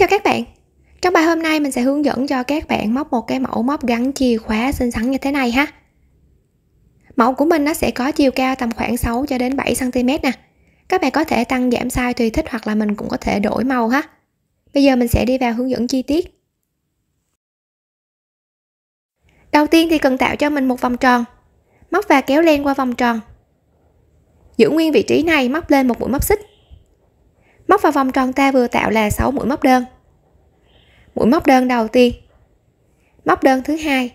chào các bạn Trong bài hôm nay mình sẽ hướng dẫn cho các bạn móc một cái mẫu móc gắn chìa khóa xinh xắn như thế này ha Mẫu của mình nó sẽ có chiều cao tầm khoảng 6 cho đến 7 cm nè Các bạn có thể tăng giảm size tùy thích hoặc là mình cũng có thể đổi màu ha Bây giờ mình sẽ đi vào hướng dẫn chi tiết Đầu tiên thì cần tạo cho mình một vòng tròn Móc và kéo len qua vòng tròn Giữ nguyên vị trí này móc lên một mũi móc xích móc vào vòng tròn ta vừa tạo là 6 mũi móc đơn mũi móc đơn đầu tiên móc đơn thứ hai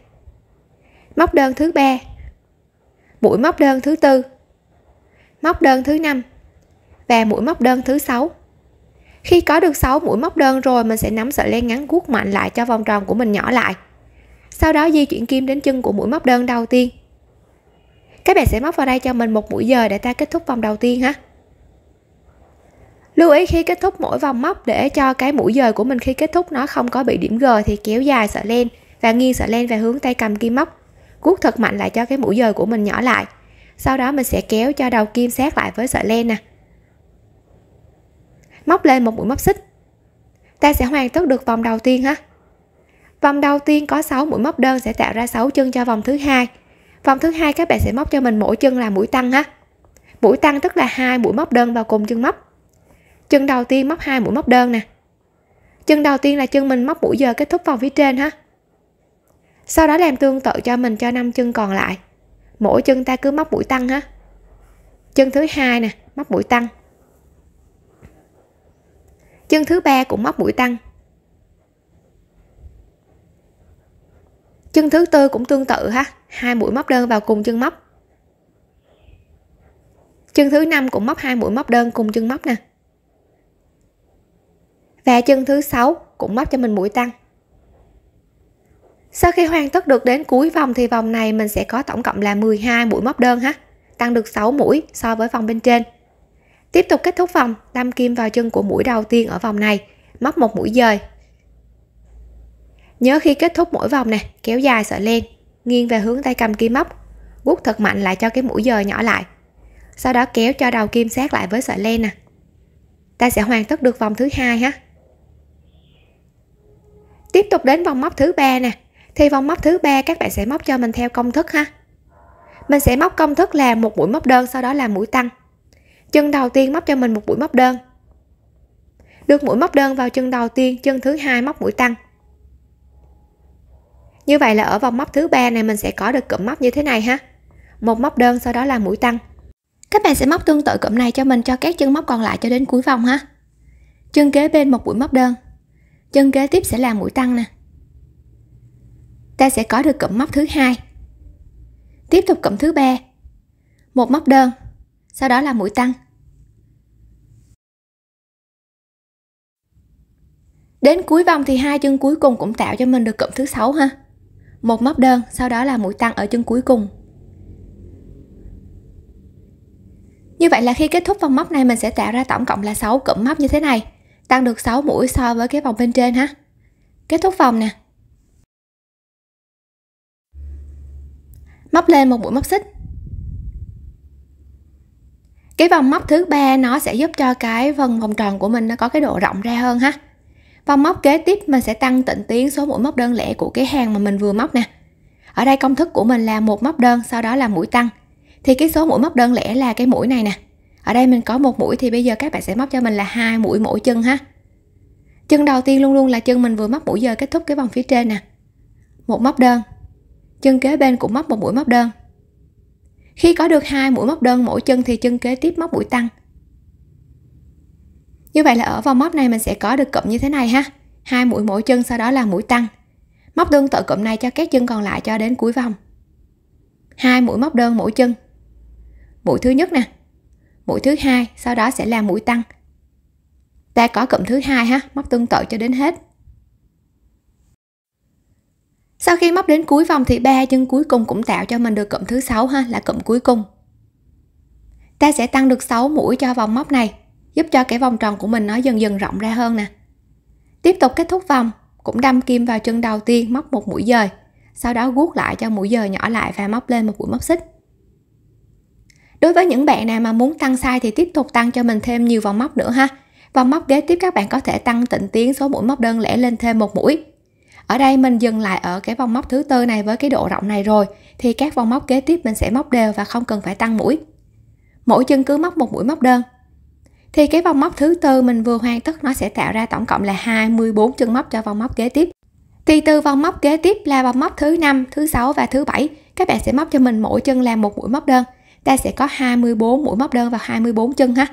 móc đơn thứ ba mũi móc đơn thứ tư móc đơn thứ năm và mũi móc đơn thứ sáu khi có được 6 mũi móc đơn rồi mình sẽ nắm sợi len ngắn guốc mạnh lại cho vòng tròn của mình nhỏ lại sau đó di chuyển kim đến chân của mũi móc đơn đầu tiên các bạn sẽ móc vào đây cho mình một mũi giờ để ta kết thúc vòng đầu tiên ha Lưu ý khi kết thúc mỗi vòng móc để cho cái mũi dời của mình khi kết thúc nó không có bị điểm G thì kéo dài sợi len và nghiêng sợi len về hướng tay cầm kim móc. Cuốc thật mạnh lại cho cái mũi dời của mình nhỏ lại. Sau đó mình sẽ kéo cho đầu kim sát lại với sợi len nè. Móc lên một mũi móc xích. Ta sẽ hoàn tất được vòng đầu tiên ha. Vòng đầu tiên có 6 mũi móc đơn sẽ tạo ra 6 chân cho vòng thứ hai. Vòng thứ hai các bạn sẽ móc cho mình mỗi chân là mũi tăng ha. Mũi tăng tức là hai mũi móc đơn vào cùng chân móc chân đầu tiên móc hai mũi móc đơn nè chân đầu tiên là chân mình móc mũi giờ kết thúc vòng phía trên ha sau đó làm tương tự cho mình cho năm chân còn lại mỗi chân ta cứ móc mũi tăng ha chân thứ hai nè móc mũi tăng chân thứ ba cũng móc mũi tăng chân thứ tư cũng tương tự ha hai mũi móc đơn vào cùng chân móc chân thứ năm cũng móc hai mũi móc đơn cùng chân móc nè và chân thứ sáu cũng móc cho mình mũi tăng sau khi hoàn tất được đến cuối vòng thì vòng này mình sẽ có tổng cộng là 12 mũi móc đơn ha tăng được 6 mũi so với vòng bên trên tiếp tục kết thúc vòng đâm kim vào chân của mũi đầu tiên ở vòng này móc một mũi dời nhớ khi kết thúc mỗi vòng nè kéo dài sợi len nghiêng về hướng tay cầm kim móc gút thật mạnh lại cho cái mũi dời nhỏ lại sau đó kéo cho đầu kim sát lại với sợi len nè ta sẽ hoàn tất được vòng thứ hai ha tiếp tục đến vòng móc thứ ba nè thì vòng móc thứ ba các bạn sẽ móc cho mình theo công thức ha mình sẽ móc công thức là một mũi móc đơn sau đó là mũi tăng chân đầu tiên móc cho mình một mũi móc đơn được mũi móc đơn vào chân đầu tiên chân thứ hai móc mũi tăng như vậy là ở vòng móc thứ ba này mình sẽ có được cụm móc như thế này ha một móc đơn sau đó là mũi tăng các bạn sẽ móc tương tự cụm này cho mình cho các chân móc còn lại cho đến cuối vòng ha chân kế bên một mũi móc đơn chân kế tiếp sẽ là mũi tăng nè ta sẽ có được cụm móc thứ hai tiếp tục cụm thứ ba một móc đơn sau đó là mũi tăng đến cuối vòng thì hai chân cuối cùng cũng tạo cho mình được cụm thứ sáu ha một móc đơn sau đó là mũi tăng ở chân cuối cùng như vậy là khi kết thúc vòng móc này mình sẽ tạo ra tổng cộng là 6 cụm móc như thế này tăng được 6 mũi so với cái vòng bên trên ha kết thúc vòng nè móc lên một mũi móc xích cái vòng móc thứ ba nó sẽ giúp cho cái phần vòng tròn của mình nó có cái độ rộng ra hơn ha vòng móc kế tiếp mình sẽ tăng tịnh tiến số mũi móc đơn lẻ của cái hàng mà mình vừa móc nè ở đây công thức của mình là một móc đơn sau đó là mũi tăng thì cái số mũi móc đơn lẻ là cái mũi này nè ở đây mình có một mũi thì bây giờ các bạn sẽ móc cho mình là hai mũi mỗi chân ha chân đầu tiên luôn luôn là chân mình vừa móc mũi giờ kết thúc cái vòng phía trên nè một móc đơn chân kế bên cũng móc một mũi móc đơn khi có được hai mũi móc đơn mỗi chân thì chân kế tiếp móc mũi tăng như vậy là ở vòng móc này mình sẽ có được cụm như thế này ha hai mũi mỗi chân sau đó là mũi tăng móc đơn tự cụm này cho các chân còn lại cho đến cuối vòng hai mũi móc đơn mỗi chân mũi thứ nhất nè mũi thứ hai sau đó sẽ là mũi tăng ta có cụm thứ hai ha móc tương tự cho đến hết sau khi móc đến cuối vòng thì ba chân cuối cùng cũng tạo cho mình được cụm thứ sáu ha là cụm cuối cùng ta sẽ tăng được 6 mũi cho vòng móc này giúp cho cái vòng tròn của mình nó dần dần rộng ra hơn nè tiếp tục kết thúc vòng cũng đâm kim vào chân đầu tiên móc một mũi dời sau đó guốc lại cho mũi dời nhỏ lại và móc lên một mũi móc xích đối với những bạn nào mà muốn tăng size thì tiếp tục tăng cho mình thêm nhiều vòng móc nữa ha vòng móc kế tiếp các bạn có thể tăng tịnh tiến số mũi móc đơn lẻ lên thêm một mũi ở đây mình dừng lại ở cái vòng móc thứ tư này với cái độ rộng này rồi thì các vòng móc kế tiếp mình sẽ móc đều và không cần phải tăng mũi mỗi chân cứ móc một mũi móc đơn thì cái vòng móc thứ tư mình vừa hoàn tất nó sẽ tạo ra tổng cộng là 24 chân móc cho vòng móc kế tiếp thì từ vòng móc kế tiếp là vòng móc thứ năm thứ sáu và thứ bảy các bạn sẽ móc cho mình mỗi chân là một mũi móc đơn ta sẽ có 24 mũi móc đơn vào 24 chân ha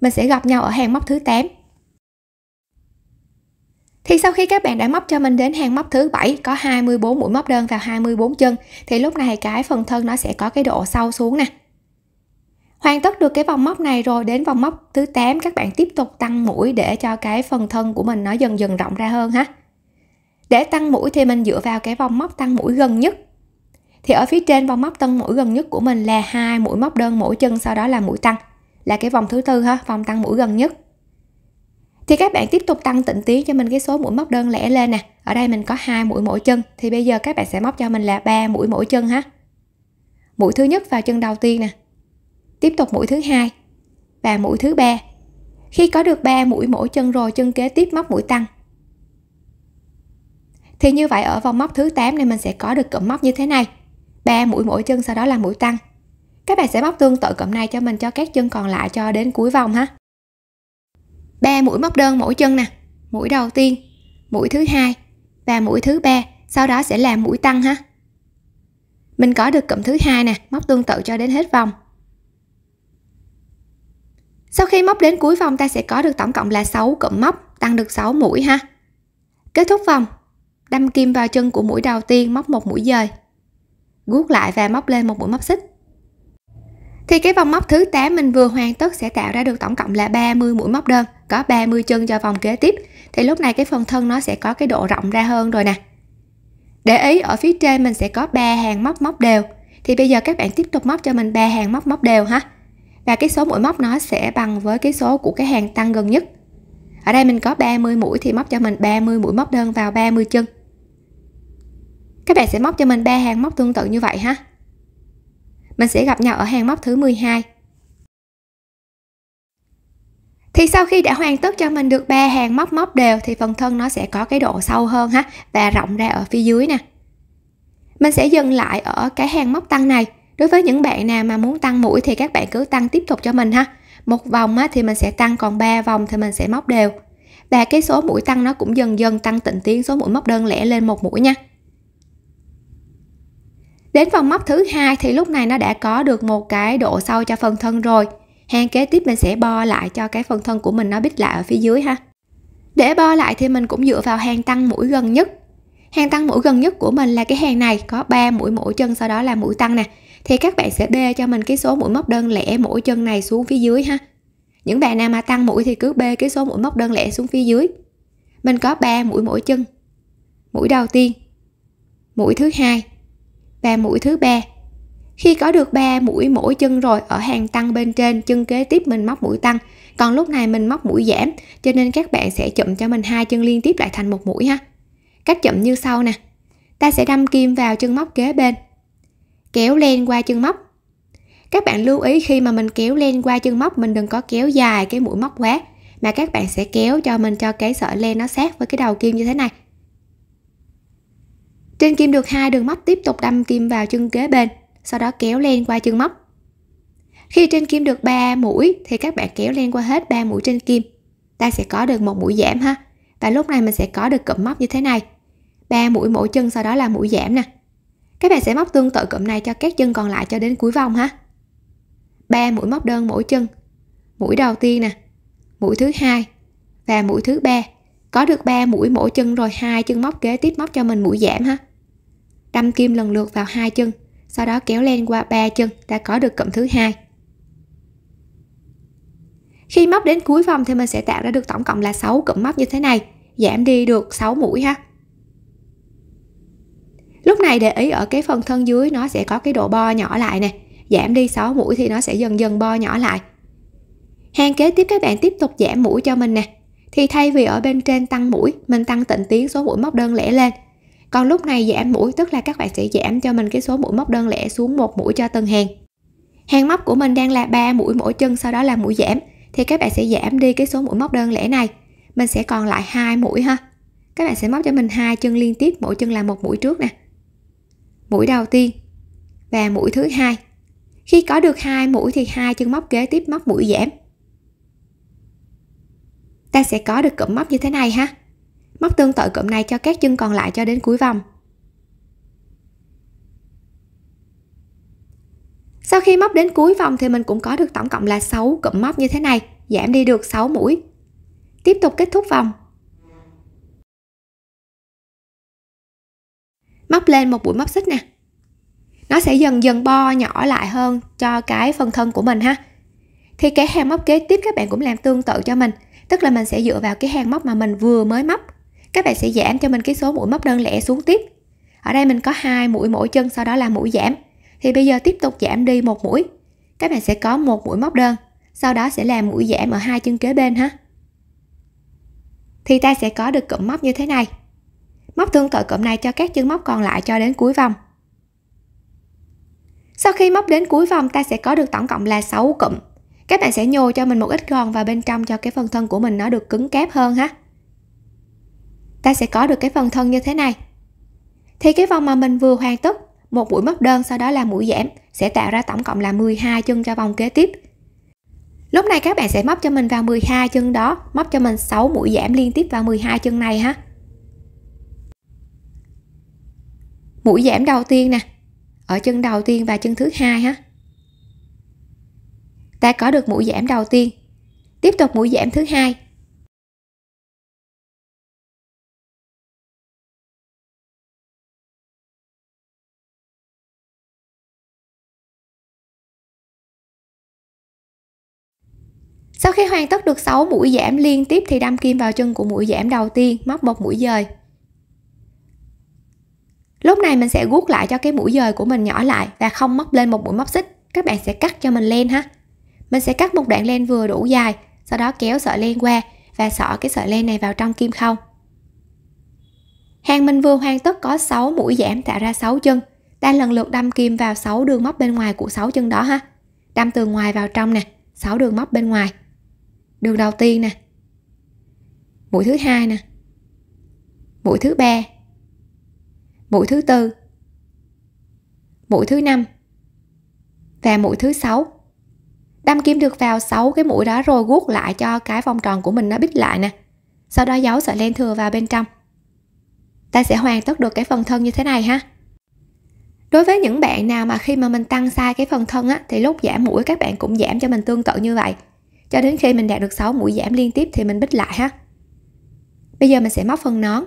mình sẽ gặp nhau ở hàng móc thứ 8 thì sau khi các bạn đã móc cho mình đến hàng móc thứ 7 có 24 mũi móc đơn vào 24 chân thì lúc này cái phần thân nó sẽ có cái độ sâu xuống nè hoàn tất được cái vòng móc này rồi đến vòng móc thứ 8 các bạn tiếp tục tăng mũi để cho cái phần thân của mình nó dần dần rộng ra hơn ha để tăng mũi thì mình dựa vào cái vòng móc tăng mũi gần nhất thì ở phía trên vòng móc tân mũi gần nhất của mình là hai mũi móc đơn mỗi chân sau đó là mũi tăng là cái vòng thứ tư ha vòng tăng mũi gần nhất thì các bạn tiếp tục tăng tịnh tiến cho mình cái số mũi móc đơn lẻ lên nè ở đây mình có hai mũi mỗi chân thì bây giờ các bạn sẽ móc cho mình là ba mũi mỗi chân ha mũi thứ nhất vào chân đầu tiên nè tiếp tục mũi thứ hai và mũi thứ ba khi có được 3 mũi mỗi chân rồi chân kế tiếp móc mũi tăng thì như vậy ở vòng móc thứ 8 này mình sẽ có được cụm móc như thế này 3 mũi mỗi chân sau đó là mũi tăng các bạn sẽ móc tương tự cụm này cho mình cho các chân còn lại cho đến cuối vòng ha 3 mũi móc đơn mỗi chân nè mũi đầu tiên mũi thứ hai và mũi thứ ba sau đó sẽ là mũi tăng ha mình có được cụm thứ hai nè móc tương tự cho đến hết vòng sau khi móc đến cuối vòng ta sẽ có được tổng cộng là 6 cụm móc tăng được 6 mũi ha kết thúc vòng đâm kim vào chân của mũi đầu tiên móc một mũi dời guốc lại và móc lên một mũi móc xích thì cái vòng móc thứ 8 mình vừa hoàn tất sẽ tạo ra được tổng cộng là 30 mũi móc đơn có 30 chân cho vòng kế tiếp thì lúc này cái phần thân nó sẽ có cái độ rộng ra hơn rồi nè để ý ở phía trên mình sẽ có 3 hàng móc móc đều thì bây giờ các bạn tiếp tục móc cho mình 3 hàng móc móc đều ha và cái số mũi móc nó sẽ bằng với cái số của cái hàng tăng gần nhất ở đây mình có 30 mũi thì móc cho mình 30 mũi móc đơn vào 30 chân các bạn sẽ móc cho mình ba hàng móc tương tự như vậy ha mình sẽ gặp nhau ở hàng móc thứ 12 thì sau khi đã hoàn tất cho mình được ba hàng móc móc đều thì phần thân nó sẽ có cái độ sâu hơn ha và rộng ra ở phía dưới nè mình sẽ dừng lại ở cái hàng móc tăng này đối với những bạn nào mà muốn tăng mũi thì các bạn cứ tăng tiếp tục cho mình ha một vòng thì mình sẽ tăng còn ba vòng thì mình sẽ móc đều và cái số mũi tăng nó cũng dần dần tăng tịnh tiến số mũi móc đơn lẻ lên một mũi nha Đến phần móc thứ hai thì lúc này nó đã có được một cái độ sâu cho phần thân rồi. Hàng kế tiếp mình sẽ bo lại cho cái phần thân của mình nó bít lại ở phía dưới ha. Để bo lại thì mình cũng dựa vào hàng tăng mũi gần nhất. Hàng tăng mũi gần nhất của mình là cái hàng này, có 3 mũi mỗi chân sau đó là mũi tăng nè. Thì các bạn sẽ bê cho mình cái số mũi móc đơn lẻ mỗi chân này xuống phía dưới ha. Những bạn nào mà tăng mũi thì cứ bê cái số mũi móc đơn lẻ xuống phía dưới. Mình có 3 mũi mỗi chân. Mũi đầu tiên, mũi thứ hai, và mũi thứ ba khi có được 3 mũi mỗi chân rồi ở hàng tăng bên trên chân kế tiếp mình móc mũi tăng còn lúc này mình móc mũi giảm cho nên các bạn sẽ chậm cho mình hai chân liên tiếp lại thành một mũi ha cách chậm như sau nè ta sẽ đâm kim vào chân móc kế bên kéo len qua chân móc các bạn lưu ý khi mà mình kéo len qua chân móc mình đừng có kéo dài cái mũi móc quá mà các bạn sẽ kéo cho mình cho cái sợi len nó sát với cái đầu kim như thế này trên kim được hai đường móc tiếp tục đâm kim vào chân kế bên, sau đó kéo len qua chân móc. Khi trên kim được 3 mũi thì các bạn kéo len qua hết 3 mũi trên kim. Ta sẽ có được một mũi giảm ha. Và lúc này mình sẽ có được cụm móc như thế này. 3 mũi mỗi chân sau đó là mũi giảm nè. Các bạn sẽ móc tương tự cụm này cho các chân còn lại cho đến cuối vòng ha. 3 mũi móc đơn mỗi chân. Mũi đầu tiên nè, mũi thứ hai và mũi thứ ba có được 3 mũi mỗi chân rồi hai chân móc kế tiếp móc cho mình mũi giảm ha đâm kim lần lượt vào hai chân sau đó kéo len qua ba chân đã có được cụm thứ hai khi móc đến cuối vòng thì mình sẽ tạo ra được tổng cộng là 6 cụm móc như thế này giảm đi được 6 mũi ha lúc này để ý ở cái phần thân dưới nó sẽ có cái độ bo nhỏ lại nè giảm đi 6 mũi thì nó sẽ dần dần bo nhỏ lại hàng kế tiếp các bạn tiếp tục giảm mũi cho mình nè thì thay vì ở bên trên tăng mũi mình tăng tịnh tiến số mũi móc đơn lẻ lên còn lúc này giảm mũi tức là các bạn sẽ giảm cho mình cái số mũi móc đơn lẻ xuống một mũi cho từng hàng hàng móc của mình đang là ba mũi mỗi chân sau đó là mũi giảm thì các bạn sẽ giảm đi cái số mũi móc đơn lẻ này mình sẽ còn lại hai mũi ha các bạn sẽ móc cho mình hai chân liên tiếp mỗi chân là một mũi trước nè mũi đầu tiên và mũi thứ hai khi có được hai mũi thì hai chân móc kế tiếp móc mũi giảm ta sẽ có được cụm móc như thế này ha móc tương tự cụm này cho các chân còn lại cho đến cuối vòng sau khi móc đến cuối vòng thì mình cũng có được tổng cộng là 6 cụm móc như thế này giảm đi được 6 mũi tiếp tục kết thúc vòng móc lên một buổi móc xích nè nó sẽ dần dần bo nhỏ lại hơn cho cái phần thân của mình ha thì cái hàng móc kế tiếp các bạn cũng làm tương tự cho mình tức là mình sẽ dựa vào cái hàng móc mà mình vừa mới móc các bạn sẽ giảm cho mình cái số mũi móc đơn lẻ xuống tiếp ở đây mình có hai mũi mỗi chân sau đó là mũi giảm thì bây giờ tiếp tục giảm đi một mũi các bạn sẽ có một mũi móc đơn sau đó sẽ làm mũi giảm ở hai chân kế bên ha thì ta sẽ có được cụm móc như thế này móc tương tự cụm này cho các chân móc còn lại cho đến cuối vòng sau khi móc đến cuối vòng ta sẽ có được tổng cộng là 6 cụm các bạn sẽ nhồi cho mình một ít gòn vào bên trong cho cái phần thân của mình nó được cứng cáp hơn ha ta sẽ có được cái phần thân như thế này thì cái vòng mà mình vừa hoàn tất một mũi móc đơn sau đó là mũi giảm sẽ tạo ra tổng cộng là 12 chân cho vòng kế tiếp lúc này các bạn sẽ móc cho mình vào 12 chân đó móc cho mình 6 mũi giảm liên tiếp vào 12 chân này ha mũi giảm đầu tiên nè ở chân đầu tiên và chân thứ hai ha ta có được mũi giảm đầu tiên tiếp tục mũi giảm thứ hai Sau khi hoàn tất được 6 mũi giảm liên tiếp thì đâm kim vào chân của mũi giảm đầu tiên, móc một mũi dời. Lúc này mình sẽ guốc lại cho cái mũi dời của mình nhỏ lại và không móc lên một mũi móc xích. Các bạn sẽ cắt cho mình len ha mình sẽ cắt một đoạn len vừa đủ dài sau đó kéo sợi len qua và xỏ cái sợi len này vào trong kim khâu hàng mình vừa hoàn tất có 6 mũi giảm tạo ra 6 chân ta lần lượt đâm kim vào 6 đường móc bên ngoài của 6 chân đó ha đâm từ ngoài vào trong nè 6 đường móc bên ngoài đường đầu tiên nè mũi thứ hai nè mũi thứ ba mũi thứ tư mũi thứ năm và mũi thứ sáu đâm kim được vào 6 cái mũi đó rồi guốc lại cho cái vòng tròn của mình nó bít lại nè sau đó giấu sợi len thừa vào bên trong ta sẽ hoàn tất được cái phần thân như thế này ha đối với những bạn nào mà khi mà mình tăng sai cái phần thân á thì lúc giảm mũi các bạn cũng giảm cho mình tương tự như vậy cho đến khi mình đạt được 6 mũi giảm liên tiếp thì mình bít lại ha bây giờ mình sẽ móc phần nón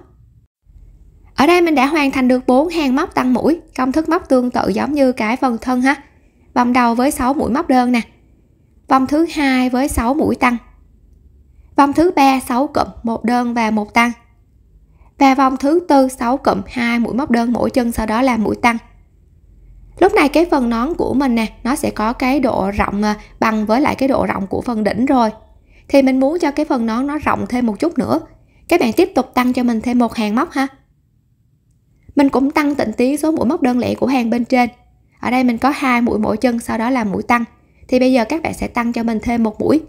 ở đây mình đã hoàn thành được 4 hàng móc tăng mũi công thức móc tương tự giống như cái phần thân ha vòng đầu với 6 mũi móc đơn nè vòng thứ hai với 6 mũi tăng vòng thứ ba 6 cụm một đơn và một tăng và vòng thứ tư 6 cụm 2 mũi móc đơn mỗi chân sau đó là mũi tăng lúc này cái phần nón của mình nè nó sẽ có cái độ rộng à, bằng với lại cái độ rộng của phần đỉnh rồi thì mình muốn cho cái phần nón nó rộng thêm một chút nữa các bạn tiếp tục tăng cho mình thêm một hàng móc ha mình cũng tăng tịnh tiến số mũi móc đơn lẻ của hàng bên trên ở đây mình có hai mũi mỗi chân sau đó là mũi tăng thì bây giờ các bạn sẽ tăng cho mình thêm một mũi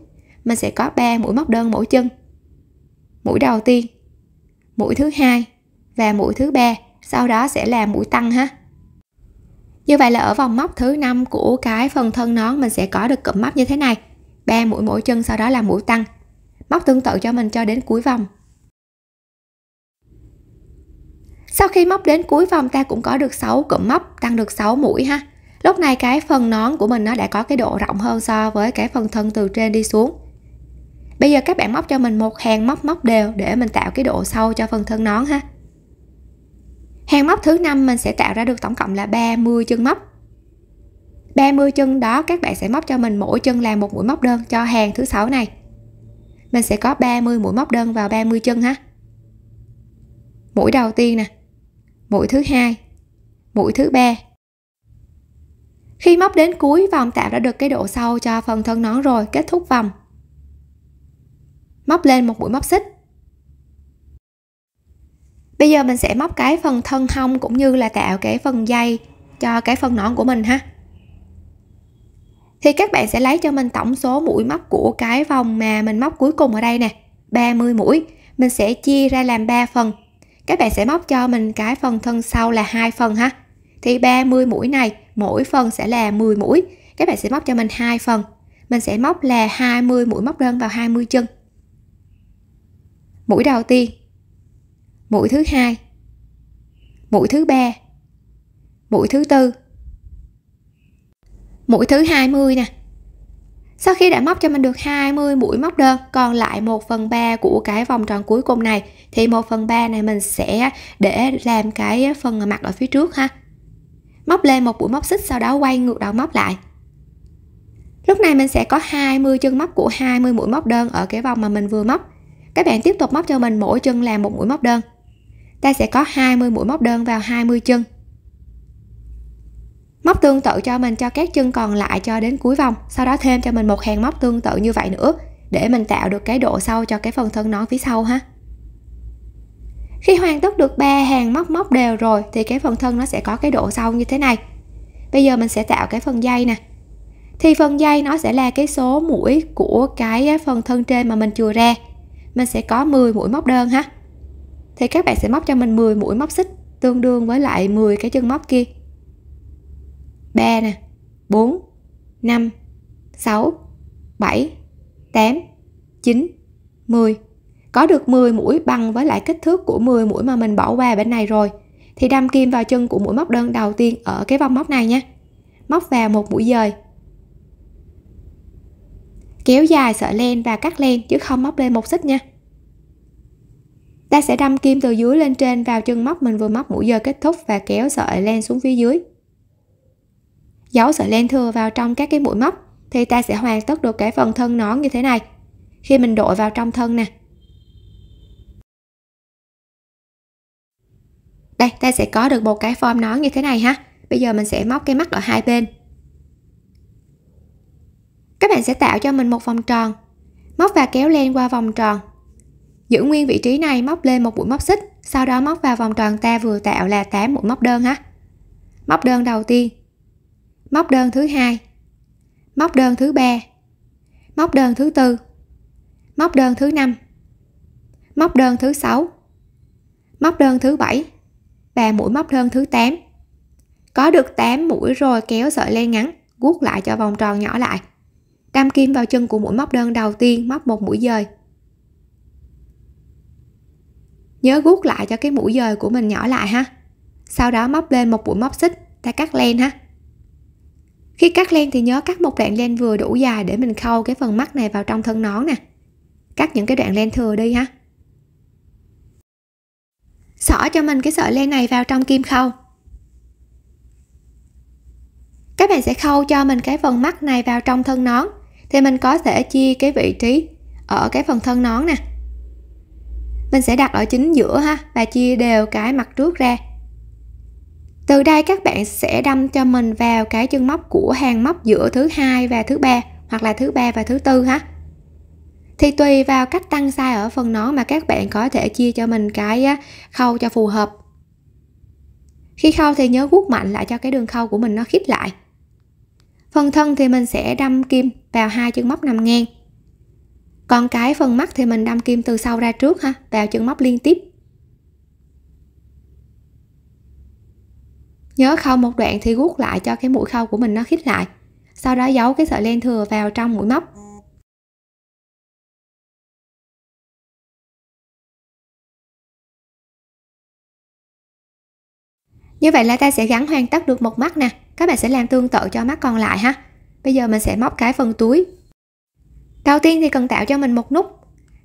mình sẽ có 3 mũi móc đơn mỗi chân mũi đầu tiên mũi thứ hai và mũi thứ ba sau đó sẽ là mũi tăng ha như vậy là ở vòng móc thứ năm của cái phần thân nón mình sẽ có được cụm móc như thế này ba mũi mỗi chân sau đó là mũi tăng móc tương tự cho mình cho đến cuối vòng sau khi móc đến cuối vòng ta cũng có được 6 cụm móc tăng được 6 mũi ha lúc này cái phần nón của mình nó đã có cái độ rộng hơn so với cái phần thân từ trên đi xuống bây giờ các bạn móc cho mình một hàng móc móc đều để mình tạo cái độ sâu cho phần thân nón ha hàng móc thứ năm mình sẽ tạo ra được tổng cộng là 30 chân móc 30 chân đó các bạn sẽ móc cho mình mỗi chân là một mũi móc đơn cho hàng thứ sáu này mình sẽ có 30 mũi móc đơn vào 30 chân ha mũi đầu tiên nè mũi thứ hai mũi thứ ba khi móc đến cuối vòng tạo đã được cái độ sâu cho phần thân nón rồi, kết thúc vòng. Móc lên một mũi móc xích. Bây giờ mình sẽ móc cái phần thân hông cũng như là tạo cái phần dây cho cái phần nón của mình ha. Thì các bạn sẽ lấy cho mình tổng số mũi móc của cái vòng mà mình móc cuối cùng ở đây nè, 30 mũi. Mình sẽ chia ra làm 3 phần. Các bạn sẽ móc cho mình cái phần thân sau là hai phần ha. Thì 30 mũi này mỗi phần sẽ là 10 mũi các bạn sẽ móc cho mình hai phần mình sẽ móc là 20 mũi móc đơn vào 20 chân mũi đầu tiên mũi thứ hai mũi thứ ba mũi thứ tư mũi thứ 20 nè sau khi đã móc cho mình được 20 mũi móc đơn còn lại 1 phần 3 của cái vòng tròn cuối cùng này thì 1 phần 3 này mình sẽ để làm cái phần mặt ở phía trước ha móc lên một mũi móc xích sau đó quay ngược đầu móc lại lúc này mình sẽ có 20 chân móc của 20 mũi móc đơn ở cái vòng mà mình vừa móc các bạn tiếp tục móc cho mình mỗi chân làm một mũi móc đơn ta sẽ có 20 mũi móc đơn vào 20 chân móc tương tự cho mình cho các chân còn lại cho đến cuối vòng sau đó thêm cho mình một hàng móc tương tự như vậy nữa để mình tạo được cái độ sâu cho cái phần thân nón phía sau ha khi hoàn tất được ba hàng móc móc đều rồi thì cái phần thân nó sẽ có cái độ sâu như thế này bây giờ mình sẽ tạo cái phần dây nè thì phần dây nó sẽ là cái số mũi của cái phần thân trên mà mình chừa ra mình sẽ có 10 mũi móc đơn ha thì các bạn sẽ móc cho mình 10 mũi móc xích tương đương với lại 10 cái chân móc kia 3 nè 4 5 6 7 8 9 10 có được 10 mũi bằng với lại kích thước của 10 mũi mà mình bỏ qua bên này rồi thì đâm kim vào chân của mũi móc đơn đầu tiên ở cái vòng móc này nhé móc vào một mũi dời kéo dài sợi len và cắt len chứ không móc lên một xích nha ta sẽ đâm kim từ dưới lên trên vào chân móc mình vừa móc mũi dời kết thúc và kéo sợi len xuống phía dưới giấu sợi len thừa vào trong các cái mũi móc thì ta sẽ hoàn tất được cái phần thân nón như thế này khi mình đội vào trong thân nè đây ta sẽ có được một cái form nón như thế này ha bây giờ mình sẽ móc cái mắt ở hai bên các bạn sẽ tạo cho mình một vòng tròn móc và kéo lên qua vòng tròn giữ nguyên vị trí này móc lên một mũi móc xích sau đó móc vào vòng tròn ta vừa tạo là 8 mũi móc đơn ha móc đơn đầu tiên móc đơn thứ hai móc đơn thứ ba móc đơn thứ tư móc đơn thứ năm móc đơn thứ sáu móc đơn thứ bảy và mũi móc đơn thứ 8. Có được 8 mũi rồi kéo sợi len ngắn, guốc lại cho vòng tròn nhỏ lại. Đâm kim vào chân của mũi móc đơn đầu tiên móc một mũi dời. Nhớ guốc lại cho cái mũi dời của mình nhỏ lại ha. Sau đó móc lên một mũi móc xích, ta cắt len ha. Khi cắt len thì nhớ cắt một đoạn len vừa đủ dài để mình khâu cái phần mắt này vào trong thân nón nè. Cắt những cái đoạn len thừa đi ha xỏ cho mình cái sợi len này vào trong kim khâu các bạn sẽ khâu cho mình cái phần mắt này vào trong thân nón thì mình có thể chia cái vị trí ở cái phần thân nón nè mình sẽ đặt ở chính giữa ha và chia đều cái mặt trước ra từ đây các bạn sẽ đâm cho mình vào cái chân móc của hàng móc giữa thứ hai và thứ ba hoặc là thứ ba và thứ tư ha thì tùy vào cách tăng size ở phần nón mà các bạn có thể chia cho mình cái khâu cho phù hợp khi khâu thì nhớ guốc mạnh lại cho cái đường khâu của mình nó khít lại phần thân thì mình sẽ đâm kim vào hai chân móc nằm ngang còn cái phần mắt thì mình đâm kim từ sau ra trước ha vào chân móc liên tiếp nhớ khâu một đoạn thì guốc lại cho cái mũi khâu của mình nó khít lại sau đó giấu cái sợi len thừa vào trong mũi móc như vậy là ta sẽ gắn hoàn tất được một mắt nè các bạn sẽ làm tương tự cho mắt còn lại ha bây giờ mình sẽ móc cái phần túi đầu tiên thì cần tạo cho mình một nút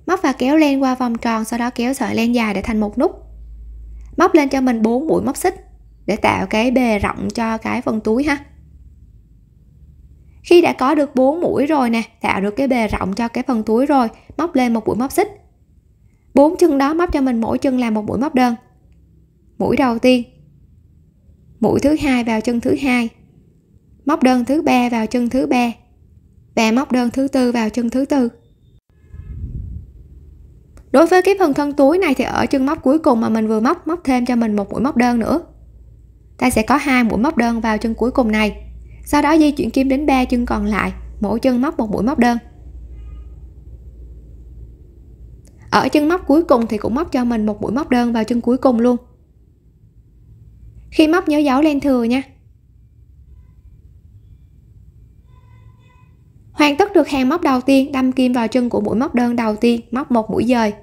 móc và kéo len qua vòng tròn sau đó kéo sợi len dài để thành một nút móc lên cho mình 4 mũi móc xích để tạo cái bề rộng cho cái phần túi ha khi đã có được 4 mũi rồi nè tạo được cái bề rộng cho cái phần túi rồi móc lên một mũi móc xích bốn chân đó móc cho mình mỗi chân là một mũi móc đơn mũi đầu tiên mũi thứ hai vào chân thứ hai móc đơn thứ ba vào chân thứ ba và móc đơn thứ tư vào chân thứ tư đối với cái phần thân túi này thì ở chân móc cuối cùng mà mình vừa móc móc thêm cho mình một mũi móc đơn nữa ta sẽ có hai mũi móc đơn vào chân cuối cùng này sau đó di chuyển kim đến ba chân còn lại mỗi chân móc một mũi móc đơn ở chân móc cuối cùng thì cũng móc cho mình một mũi móc đơn vào chân cuối cùng luôn khi móc nhớ dấu len thừa nha hoàn tất được hàng móc đầu tiên đâm kim vào chân của mũi móc đơn đầu tiên móc một mũi dời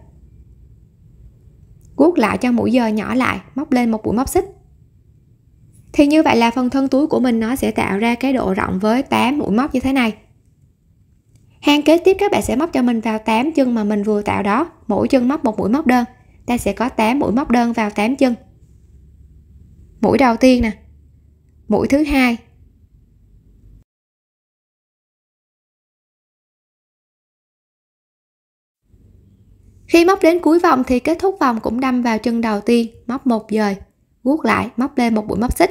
guốc lại cho mũi dời nhỏ lại móc lên một mũi móc xích thì như vậy là phần thân túi của mình nó sẽ tạo ra cái độ rộng với 8 mũi móc như thế này hàng kế tiếp các bạn sẽ móc cho mình vào 8 chân mà mình vừa tạo đó mỗi chân móc một mũi móc đơn ta sẽ có 8 mũi móc đơn vào 8 chân mũi đầu tiên nè mũi thứ hai khi móc đến cuối vòng thì kết thúc vòng cũng đâm vào chân đầu tiên móc một dời guốc lại móc lên một mũi móc xích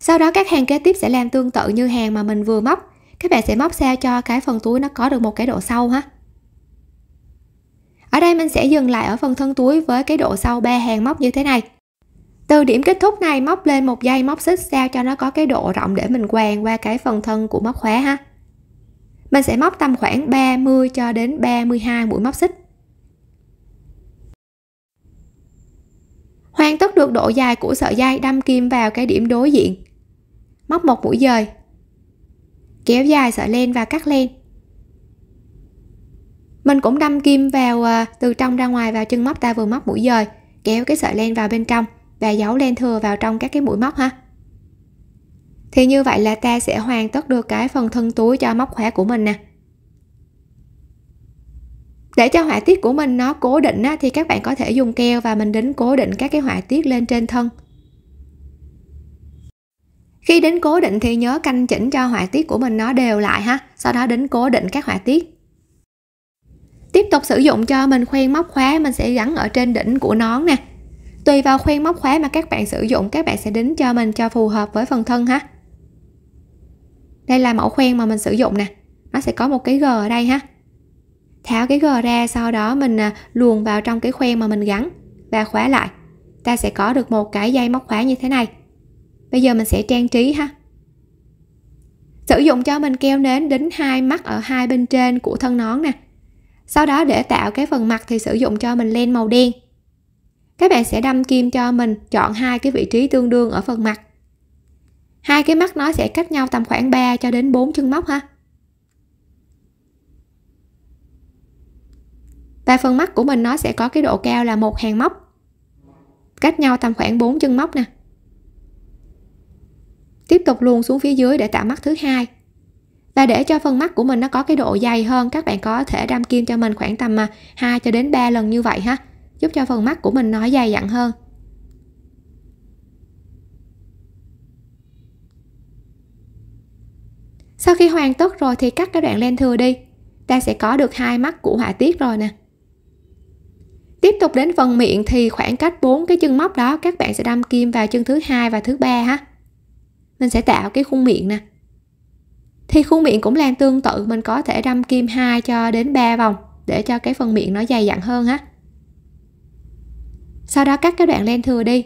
sau đó các hàng kế tiếp sẽ làm tương tự như hàng mà mình vừa móc các bạn sẽ móc sao cho cái phần túi nó có được một cái độ sâu ha ở đây mình sẽ dừng lại ở phần thân túi với cái độ sâu ba hàng móc như thế này từ điểm kết thúc này móc lên một dây móc xích sao cho nó có cái độ rộng để mình quàng qua cái phần thân của móc khóa ha mình sẽ móc tầm khoảng 30 cho đến 32 mũi móc xích hoàn tất được độ dài của sợi dây đâm kim vào cái điểm đối diện móc một mũi dời kéo dài sợi len và cắt len mình cũng đâm kim vào à, từ trong ra ngoài vào chân móc ta vừa móc mũi dời kéo cái sợi len vào bên trong và giấu len thừa vào trong các cái mũi móc ha thì như vậy là ta sẽ hoàn tất được cái phần thân túi cho móc khóa của mình nè để cho họa tiết của mình nó cố định á, thì các bạn có thể dùng keo và mình đính cố định các cái họa tiết lên trên thân khi đính cố định thì nhớ canh chỉnh cho họa tiết của mình nó đều lại ha sau đó đính cố định các họa tiết tiếp tục sử dụng cho mình khoen móc khóa mình sẽ gắn ở trên đỉnh của nón nè tùy vào khuyên móc khóa mà các bạn sử dụng các bạn sẽ đính cho mình cho phù hợp với phần thân ha đây là mẫu khuyên mà mình sử dụng nè nó sẽ có một cái g ở đây ha tháo cái g ra sau đó mình à, luồn vào trong cái khuyên mà mình gắn và khóa lại ta sẽ có được một cái dây móc khóa như thế này bây giờ mình sẽ trang trí ha sử dụng cho mình keo nến đính hai mắt ở hai bên trên của thân nón nè sau đó để tạo cái phần mặt thì sử dụng cho mình len màu đen các bạn sẽ đâm kim cho mình chọn hai cái vị trí tương đương ở phần mặt hai cái mắt nó sẽ cách nhau tầm khoảng 3 cho đến 4 chân móc ha và phần mắt của mình nó sẽ có cái độ cao là một hàng móc cách nhau tầm khoảng 4 chân móc nè tiếp tục luôn xuống phía dưới để tạo mắt thứ hai và để cho phần mắt của mình nó có cái độ dày hơn các bạn có thể đâm kim cho mình khoảng tầm 2 à, cho đến 3 lần như vậy ha giúp cho phần mắt của mình nó dài dặn hơn sau khi hoàn tất rồi thì cắt cái đoạn len thừa đi ta sẽ có được hai mắt của họa tiết rồi nè tiếp tục đến phần miệng thì khoảng cách bốn cái chân móc đó các bạn sẽ đâm kim vào chân thứ hai và thứ ba ha mình sẽ tạo cái khung miệng nè thì khung miệng cũng làm tương tự mình có thể đâm kim 2 cho đến 3 vòng để cho cái phần miệng nó dày dặn hơn ha sau đó cắt cái đoạn len thừa đi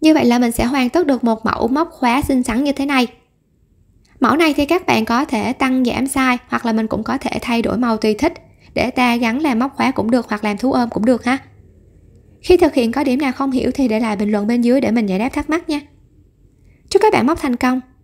Như vậy là mình sẽ hoàn tất được một mẫu móc khóa xinh xắn như thế này. Mẫu này thì các bạn có thể tăng giảm size hoặc là mình cũng có thể thay đổi màu tùy thích để ta gắn làm móc khóa cũng được hoặc làm thú ôm cũng được ha. Khi thực hiện có điểm nào không hiểu thì để lại bình luận bên dưới để mình giải đáp thắc mắc nha. Chúc các bạn móc thành công!